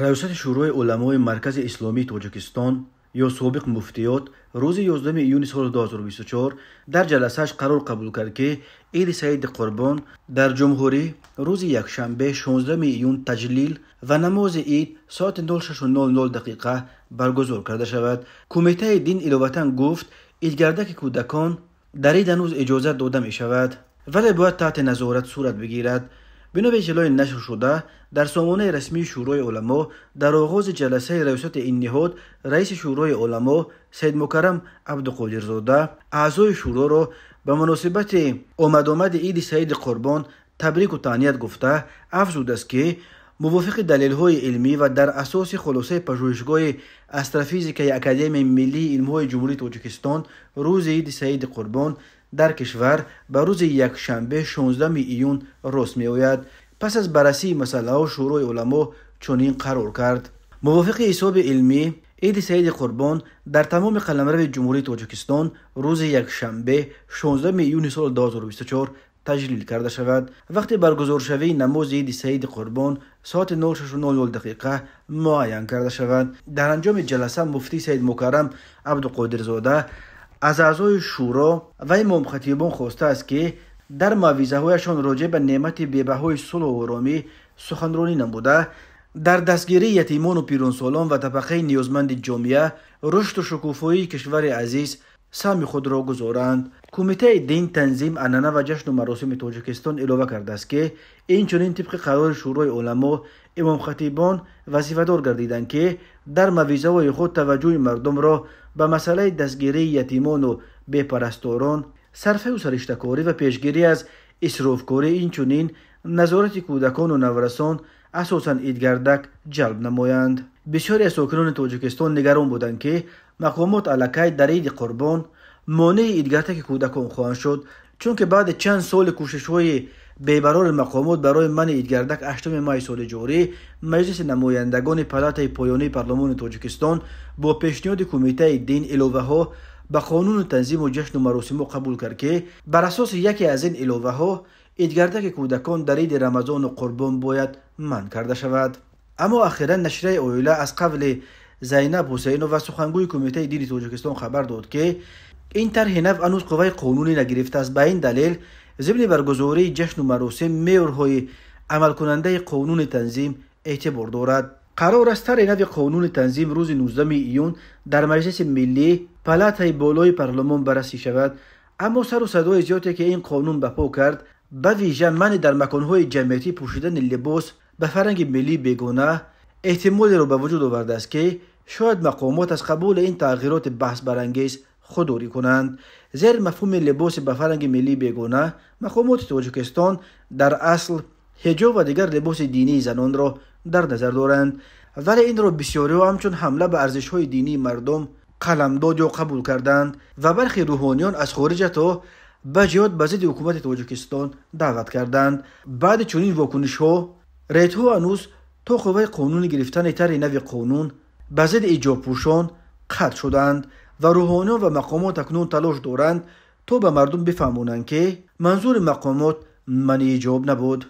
رئیست شروع علمای مرکز اسلامی توجکستان یا سابق مفتیات روز 11 ژوئن سال 2024 در جلسهش قرار قبول کرد که ایل سعید قربان در جمهوری روز یکشنبه شنبه 16 ایون تجلیل و نماز اید ساعت 06.00 دقیقه برگزار کرده شود. کمیته دین الوطن گفت ایدگرده کودکان در روز اجازت داده می شود ولی باید تحت نظارت صورت بگیرد бинобе ҷилои нашр шуда дар сомонаи расмии шӯрои уламо дар оғози ҷаласаи раёсати ин ниҳод раиси шӯрои уламо саидмукарам абдуқодирзода аъзои шӯроро ба муносибати омадомади иди саиди қурбон табрику таъният гуфта афзудааст ки мувофиқи далелҳои илмӣ ва дар асоси хулосаи пажӯҳишгоҳи астрофизикаи академияи миллии илмҳои ҷумҳурии тоҷикистон рӯзи иди саиди қурбон дар кишвар ба рӯзи якшанбе 16 июн рост меояд пас аз баррасии масъалао шӯрои уламо чунин қарор кард мувофиқи ҳисоби илмӣ иди саиди қурбон дар тамоми қаламрави ҷумҳурии тоҷикистон рӯзи якшанбе 16 июни соли 2024 таҷлил карда шавад вақти баргузоршавии намози иди саиди қурбон соати 06:00 дақиқа муайян карда шавад дар анҷоми ҷаласа муфтии саид мукаррам абдуқодирзода аз аъзои шӯро ва имомхатибон хостааст ки дар мавъизаҳояшон роҷеъ ба неъмати бебаҳои сулҳу оромӣ суханронӣ намуда дар дастгирии ятимону пирӯнсолон ва табақаи ниёзманди ҷомеа рушду шукӯфоии кишвари азиз саҳми худро гузоранд кумитаи дин танзим анъана ва ҷашну маросими тоҷикистон илова кардааст ки инчунин тибқи қарори шӯрои оламо имомхатибон вазифадор гардиданд ки дар мавъизаҳои худ таваҷҷӯҳи мардумро به مسئله دستگیری یتیمان و بپرستاران صرفه و سرشتکاری و پیشگیری از این اینچنین نظارت کودکان و نورسان اساسا ایدگردک جلب نمایند بسیاری از ساکنان تاجیکستان نگران بودند که مقامات علکای در عید قربان مانع ایدگردک کودکان خواهند شد چون که بعد چند سال کوشش های бебарори мақомот барои мани идгардак 8 май соли ҷорӣ маҷлиси намояндагони палатаи поёнии парлумони тоҷикистон бо пешниҳоди кумитаи дин иловаҳо ба қонуну танзиму ҷашну маросимо қабул кард ки бар асоси яке аз ин иловаҳо идгардаки кӯдакон дар иди рамазону қурбон бояд манъ карда шавад аммо ахиран нашрияи оила аз қавли зайнаб ҳусейнова сухангӯи кумитаи дини тоҷикистон хабар дод ки ин тарҳи нав ҳанӯз қувваи қонунӣ нагирифтааст ба ин далел ضمن برگزاری جشن و مراسم مهرهای عمل کننده قانون تنظیم اعتبار دارد قرار است طرح نو قانون تنظیم روز 19 ایون در مجلس ملی های بالای پارلمان بررسی شود اما سر و صدای زیاده که این قانون بپا کرد به ویژه من در مکانهای جمعیتی پوشیدن لباس به فرنگ ملی بگونه احتمال را به وجود آورده است که شاید مقامات از قبول این تغییرات بحث برانگیز خودوری کنند زیر مفهوم لباس به فرنگ ملی بگونه مقامات تاجیکستان در اصل هجاب و دیگر لباس دینی زنان را در نظر دارند ولی این را بسیاری و همچون حمله به ارزش های دینی مردم قلمداد یا قبول کردند و برخی روحانیان از خارج تا به جهاد به ضد حکومت تاجیکستان دعوت کردند بعد چنین واکنش ها ها انوز تا قوه قانون گرفتن تر نوی قانون به ضد ایجاب پوشان قطع شدند ва рӯҳониён ва мақомот акнун талош доранд то ба мардум бифаҳмонанд ки манзури мақомот маниҷоб набуд